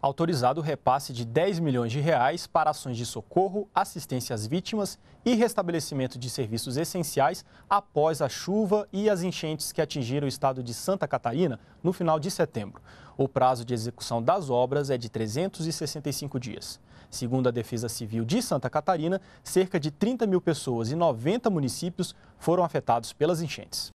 autorizado o repasse de 10 milhões de reais para ações de socorro, assistência às vítimas e restabelecimento de serviços essenciais após a chuva e as enchentes que atingiram o estado de Santa Catarina no final de setembro. O prazo de execução das obras é de 365 dias. Segundo a Defesa Civil de Santa Catarina, cerca de 30 mil pessoas e 90 municípios foram afetados pelas enchentes.